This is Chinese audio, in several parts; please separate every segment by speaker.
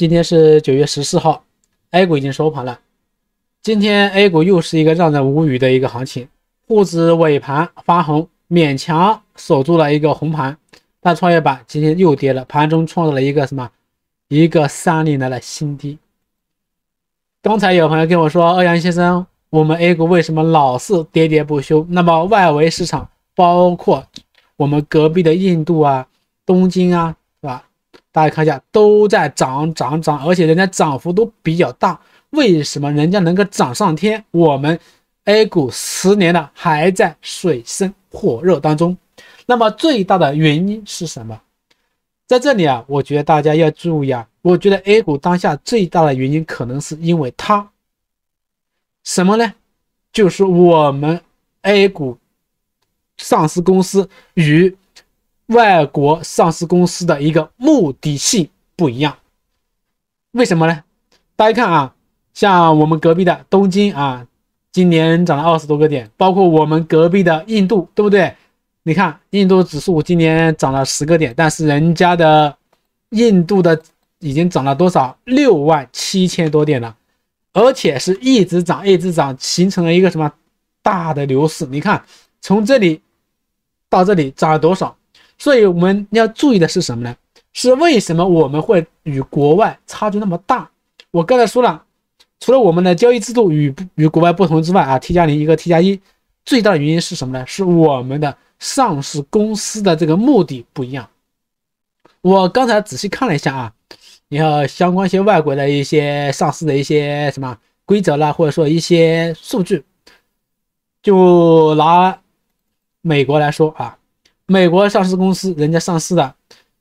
Speaker 1: 今天是九月十四号，A 股已经收盘了。今天 A 股又是一个让人无语的一个行情，沪指尾盘发红，勉强守住了一个红盘，但创业板今天又跌了，盘中创造了一个什么一个三年来的新低。刚才有朋友跟我说，欧阳先生，我们 A 股为什么老是跌跌不休？那么外围市场，包括我们隔壁的印度啊、东京啊。大家看一下，都在涨涨涨，而且人家涨幅都比较大。为什么人家能够涨上天？我们 A 股十年了，还在水深火热当中。那么最大的原因是什么？在这里啊，我觉得大家要注意啊。我觉得 A 股当下最大的原因，可能是因为它什么呢？就是我们 A 股上市公司与。外国上市公司的一个目的性不一样，为什么呢？大家看啊，像我们隔壁的东京啊，今年涨了二十多个点，包括我们隔壁的印度，对不对？你看印度指数今年涨了十个点，但是人家的印度的已经涨了多少？六万七千多点了，而且是一直涨，一直涨，形成了一个什么大的牛市？你看从这里到这里涨了多少？所以我们要注意的是什么呢？是为什么我们会与国外差距那么大？我刚才说了，除了我们的交易制度与与国外不同之外啊，T 加零一个 T 加一，最大的原因是什么呢？是我们的上市公司的这个目的不一样。我刚才仔细看了一下啊，你看相关一些外国的一些上市的一些什么规则啦，或者说一些数据，就拿美国来说啊。美国上市公司，人家上市的，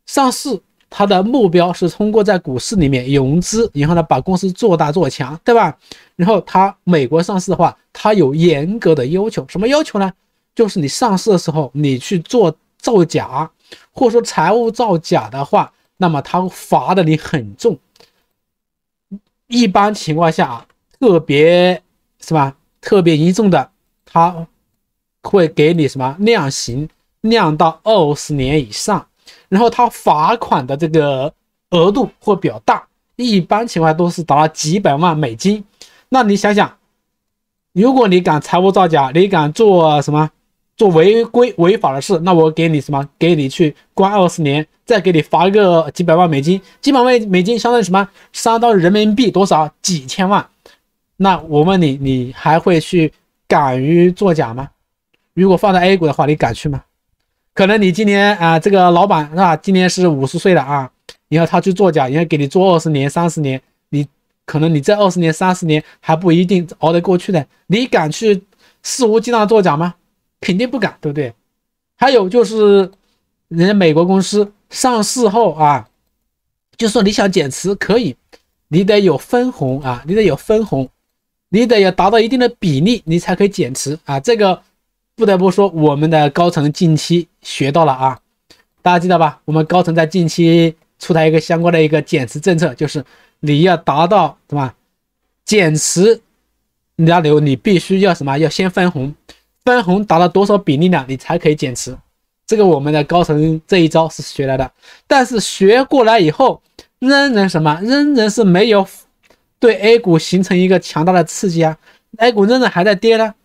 Speaker 1: 上市它的目标是通过在股市里面融资，然后呢把公司做大做强，对吧？然后它美国上市的话，它有严格的要求，什么要求呢？就是你上市的时候，你去做造假，或者说财务造假的话，那么它罚的你很重。一般情况下，特别是吧，特别严重的，他会给你什么量刑。量到二十年以上，然后他罚款的这个额度会比较大，一般情况都是达到几百万美金。那你想想，如果你敢财务造假，你敢做什么做违规违法的事，那我给你什么？给你去关二十年，再给你罚个几百万美金，几百万美金相当于什么？相当于人民币多少？几千万？那我问你，你还会去敢于作假吗？如果放在 A 股的话，你敢去吗？可能你今年啊，这个老板是吧？今年是五十岁的啊，你要他去作假，你要给你做二十年、三十年，你可能你这二十年、三十年还不一定熬得过去呢。你敢去肆无忌惮作假吗？肯定不敢，对不对？还有就是，人家美国公司上市后啊，就说你想减持可以，你得有分红啊，你得有分红，你得要达到一定的比例，你才可以减持啊，这个。不得不说，我们的高层近期学到了啊，大家记得吧？我们高层在近期出台一个相关的一个减持政策，就是你要达到什么减持你要留，你必须要什么要先分红，分红达到多少比例呢？你才可以减持。这个我们的高层这一招是学来的，但是学过来以后，仍然什么，仍然是没有对 A 股形成一个强大的刺激啊，A 股仍然还在跌呢。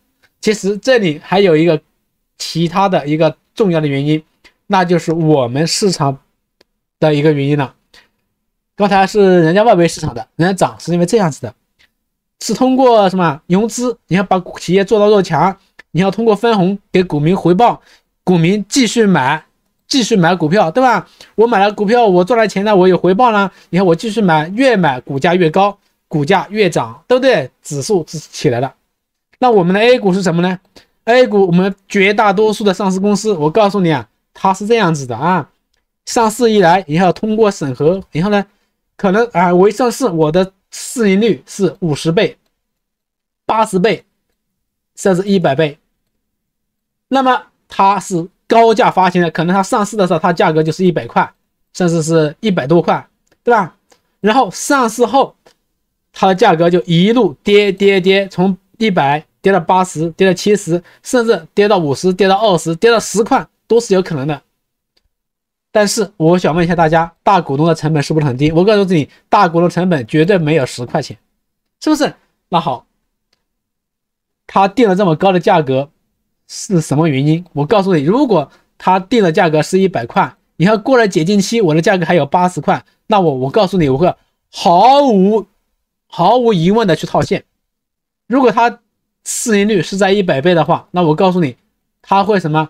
Speaker 1: 其实这里还有一个其他的一个重要的原因，那就是我们市场的一个原因了。刚才是人家外围市场的，人家涨是因为这样子的，是通过什么融资？你要把企业做大做强，你要通过分红给股民回报，股民继续买，继续买股票，对吧？我买了股票，我赚了钱了，我有回报了。你看我继续买，越买股价越高，股价越涨，对不对？指数是起来了。那我们的 A 股是什么呢？A 股，我们绝大多数的上市公司，我告诉你啊，它是这样子的啊，上市以来，然后通过审核，然后呢，可能啊，我一上市，我的市盈率是五十倍、八十倍，甚至一百倍。那么它是高价发行的，可能它上市的时候，它价格就是一百块，甚至是一百多块，对吧？然后上市后，它的价格就一路跌跌跌，从。一百跌到八十，跌到七十，甚至跌到五十，跌到二十，跌到十块都是有可能的。但是我想问一下大家，大股东的成本是不是很低？我告诉你，大股东成本绝对没有十块钱，是不是？那好，他定了这么高的价格是什么原因？我告诉你，如果他定的价格是一百块，你看过了解禁期，我的价格还有八十块，那我我告诉你，我会毫无毫无疑问的去套现。如果它市盈率是在一百倍的话，那我告诉你，它会什么？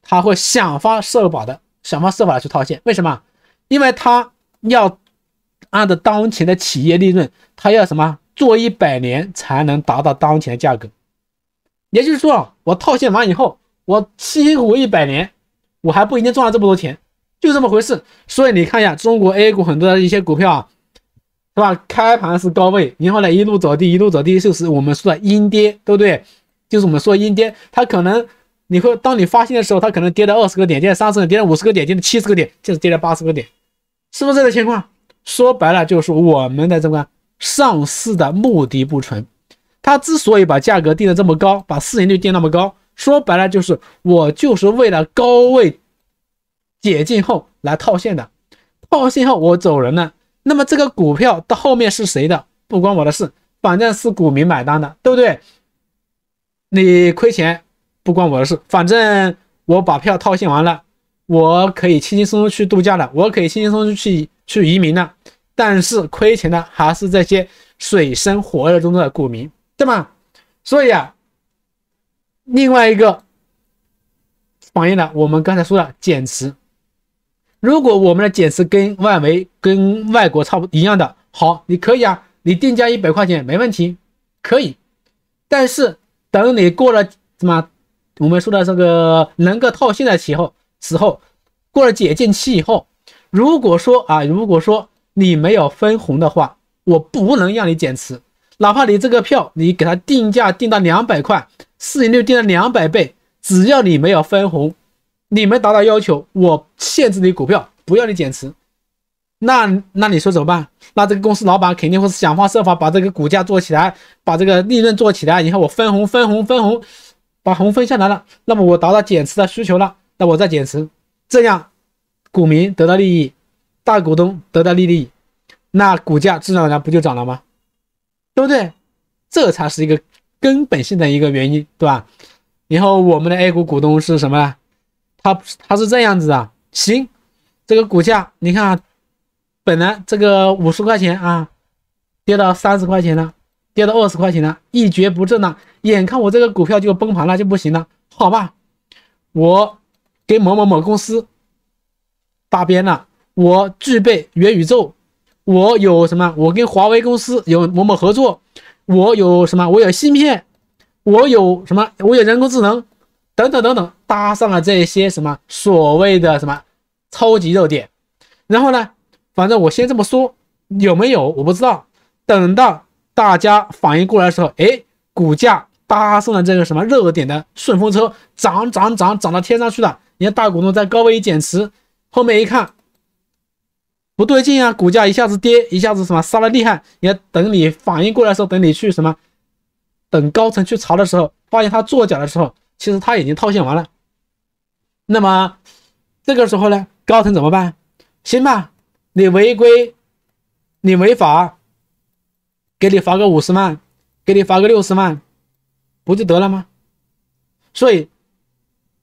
Speaker 1: 它会想方设法的，想方设法的去套现。为什么？因为他要按照当前的企业利润，他要什么做一百年才能达到当前的价格。也就是说，我套现完以后，我辛辛苦苦一百年，我还不一定赚了这么多钱，就这么回事。所以你看一下中国 A 股很多的一些股票啊。是吧？开盘是高位，然后呢一路走低，一路走低就是我们说的阴跌，对不对？就是我们说阴跌，它可能你会当你发现的时候，它可能跌到二十个点，跌到三十个点，跌到五十个点，跌到七十个点，就是跌到八十个点，是不是这个情况？说白了就是我们的这个上市的目的不纯，它之所以把价格定的这么高，把市盈率定那么高，说白了就是我就是为了高位解禁后来套现的，套现后我走人了。那么这个股票到后面是谁的？不关我的事，反正是股民买单的，对不对？你亏钱不关我的事，反正我把票套现完了，我可以轻轻松松去度假了，我可以轻轻松松去去移民了。但是亏钱的还是这些水深火热中的股民，对吗？所以啊，另外一个反映了我们刚才说的减持。如果我们的减持跟外围、跟外国差不一样的，好，你可以啊，你定价一百块钱没问题，可以。但是等你过了什么，我们说的这个能够套现的时候，时候过了解禁期以后，如果说啊，如果说你没有分红的话，我不能让你减持，哪怕你这个票你给它定价定到两百块，市盈率定到两百倍，只要你没有分红。你们达到要求，我限制你股票，不要你减持，那那你说怎么办？那这个公司老板肯定会想方设法把这个股价做起来，把这个利润做起来。以后我分红分红分红，把红分下来了，那么我达到减持的需求了，那我再减持，这样，股民得到利益，大股东得到利益，那股价自然而然不就涨了吗？对不对？这才是一个根本性的一个原因，对吧？然后我们的 A 股股东是什么呢？它它是这样子啊，行，这个股价你看，本来这个五十块钱啊，跌到三十块钱了，跌到二十块钱了，一蹶不振了，眼看我这个股票就崩盘了，就不行了。好吧，我跟某某某公司搭边了，我具备元宇宙，我有什么？我跟华为公司有某某合作，我有什么？我有芯片，我有什么？我有人工智能，等等等等。搭上了这些什么所谓的什么超级热点，然后呢，反正我先这么说，有没有我不知道。等到大家反应过来的时候，哎，股价搭上了这个什么热点的顺风车，涨涨涨涨到天上去了。你看大股东在高位减持，后面一看不对劲啊，股价一下子跌，一下子什么杀的厉害。你要等你反应过来的时候，等你去什么，等高层去查的时候，发现他作假的时候，其实他已经套现完了。那么这个时候呢，高层怎么办？行吧，你违规，你违法，给你罚个五十万，给你罚个六十万，不就得了吗？所以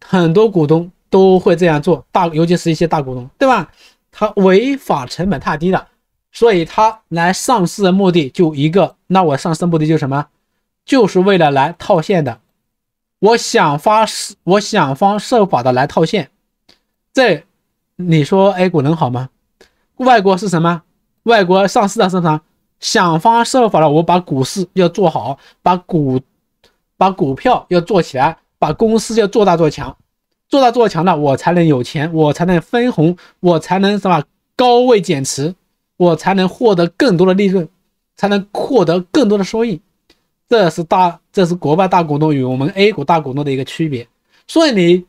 Speaker 1: 很多股东都会这样做，大，尤其是一些大股东，对吧？他违法成本太低了，所以他来上市的目的就一个，那我上市目的就是什么？就是为了来套现的。我想发我想方设法的来套现，这你说 A 股能好吗？外国是什么？外国上市的商场，想方设法的，我把股市要做好，把股，把股票要做起来，把公司要做大做强，做大做强了，我才能有钱，我才能分红，我才能什么？高位减持，我才能获得更多的利润，才能获得更多的收益。这是大，这是国外大股东与我们 A 股大股东的一个区别。所以你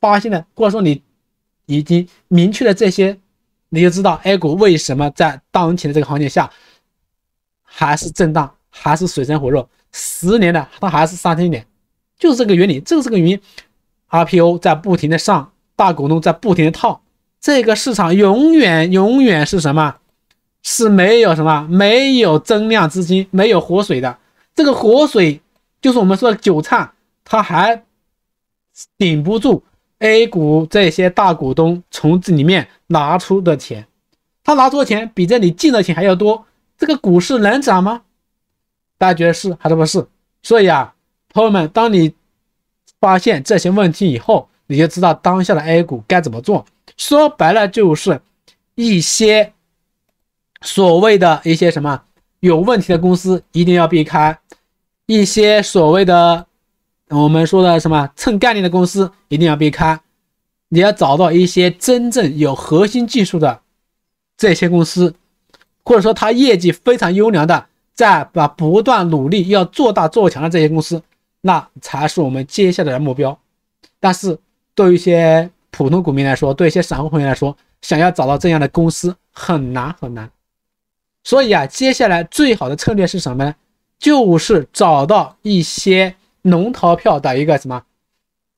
Speaker 1: 发现了，或者说你已经明确了这些，你就知道 A 股为什么在当前的这个行情下还是震荡，还是水深火热。十年的它还是三千点，就是这个原理，这个是个原因。IPO 在不停的上，大股东在不停的套，这个市场永远永远是什么？是没有什么，没有增量资金，没有活水的。这个活水就是我们说的韭菜，它还顶不住 A 股这些大股东从这里面拿出的钱，他拿出的钱比这里进的钱还要多，这个股市能涨吗？大家觉得是还是不是？所以啊，朋友们，当你发现这些问题以后，你就知道当下的 A 股该怎么做。说白了就是一些所谓的一些什么。有问题的公司一定要避开，一些所谓的我们说的什么蹭概念的公司一定要避开。你要找到一些真正有核心技术的这些公司，或者说它业绩非常优良的，在把不断努力要做大做强的这些公司，那才是我们接下来的目标。但是，对于一些普通股民来说，对一些散户朋友来说，想要找到这样的公司很难很难。所以啊，接下来最好的策略是什么呢？就是找到一些龙头票的一个什么，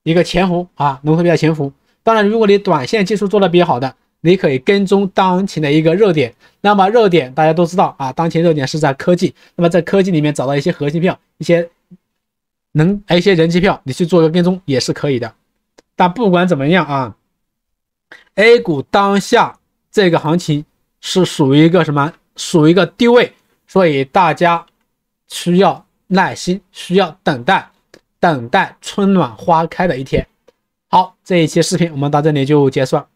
Speaker 1: 一个潜伏啊，龙头票潜伏。当然，如果你短线技术做的比较好的，你可以跟踪当前的一个热点。那么热点大家都知道啊，当前热点是在科技。那么在科技里面找到一些核心票、一些能、一些人气票，你去做一个跟踪也是可以的。但不管怎么样啊，A 股当下这个行情是属于一个什么？属于一个低位，所以大家需要耐心，需要等待，等待春暖花开的一天。好，这一期视频我们到这里就结束。了。